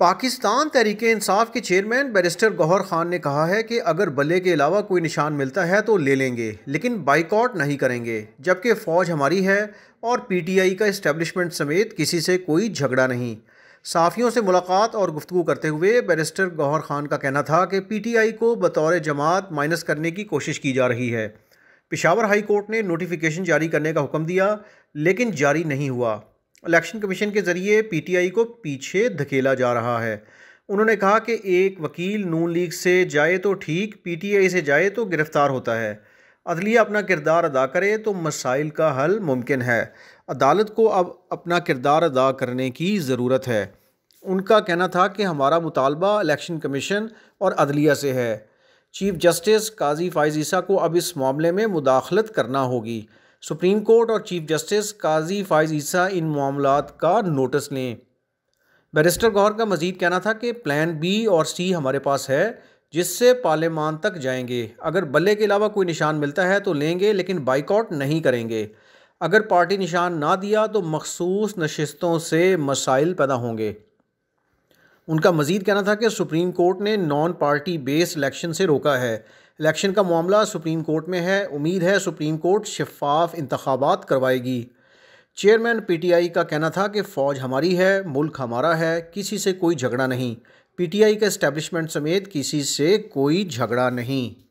पाकिस्तान तहरीक इंसाफ के chairman barrister Gauhar Khan ने कहा है कि अगर बल्ले के अलावा कोई निशान मिलता है तो ले लेंगे लेकिन बाइकआउट नहीं करेंगे जबकि फ़ौज हमारी है और पीटीआई का इस्टेब्लिशमेंट समेत किसी से कोई झगड़ा नहीं साफ़ियों से मुलाकात और गुफ्तु करते हुए बैरिस्टर गौहर खान का कहना था कि आई को बतौर जमात माइनस करने की कोशिश की जा रही है पिशावर हाई कोर्ट ने नोटिफिकेशन जारी करने का हुक्म दिया लेकिन जारी नहीं हुआ इलेक्शन कमीशन के ज़रिए पीटीआई को पीछे धकेला जा रहा है उन्होंने कहा कि एक वकील नून लीग से जाए तो ठीक पीटीआई से जाए तो गिरफ़्तार होता है अदलिया अपना किरदार अदा करे तो मसाइल का हल मुमकिन है अदालत को अब अपना किरदार अदा करने की ज़रूरत है उनका कहना था कि हमारा मुतालबा इलेक्शन कमीशन और अदलिया से है चीफ जस्टिस काजी फाइज ईसा को अब इस मामले में मुदाखलत करना होगी सुप्रीम कोर्ट और चीफ जस्टिस काजी फाइज ईसा इन मामला का नोटिस लें बैरिस्टर गौहर का मजीद कहना था कि प्लान बी और सी हमारे पास है जिससे पार्लियामान तक जाएंगे अगर बल्ले के अलावा कोई निशान मिलता है तो लेंगे लेकिन बाइकआउट नहीं करेंगे अगर पार्टी निशान ना दिया तो मखसूस नशस्तों से मसाइल पैदा होंगे उनका मजीद कहना था कि सुप्रीम कोर्ट ने नॉन पार्टी बेस्ड इलेक्शन से रोका है इलेक्शन का मामला सुप्रीम कोर्ट में है उम्मीद है सुप्रीम कोर्ट शफाफ इंतबात करवाएगी चेयरमैन पीटीआई का कहना था कि फ़ौज हमारी है मुल्क हमारा है किसी से कोई झगड़ा नहीं पीटीआई के इस्टेब्लिशमेंट समेत किसी से कोई झगड़ा नहीं